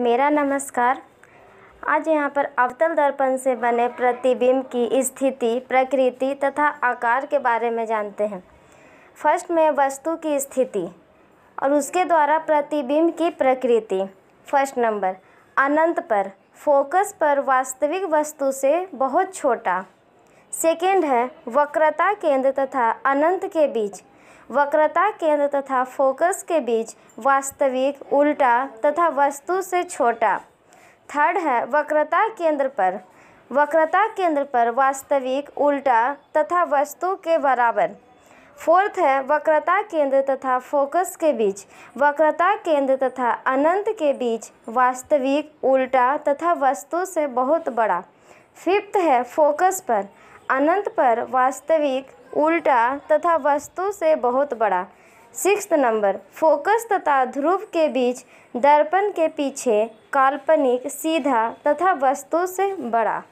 मेरा नमस्कार आज यहाँ पर अवतल दर्पण से बने प्रतिबिंब की स्थिति प्रकृति तथा आकार के बारे में जानते हैं फर्स्ट में वस्तु की स्थिति और उसके द्वारा प्रतिबिंब की प्रकृति फर्स्ट नंबर अनंत पर फोकस पर वास्तविक वस्तु से बहुत छोटा सेकेंड है वक्रता केंद्र तथा अनंत के बीच वक्रता केंद्र तथा फोकस के बीच वास्तविक उल्टा तथा वस्तु से छोटा थर्ड है वक्रता केंद्र पर वक्रता केंद्र पर वास्तविक उल्टा तथा वस्तु के बराबर फोर्थ है वक्रता केंद्र तथा फोकस के बीच वक्रता केंद्र तथा अनंत के बीच वास्तविक उल्टा तथा वस्तु से बहुत बड़ा फिफ्थ है फोकस पर अनंत पर वास्तविक उल्टा तथा वस्तु से बहुत बड़ा सिक्स नंबर फोकस तथा ध्रुव के बीच दर्पण के पीछे काल्पनिक सीधा तथा वस्तु से बड़ा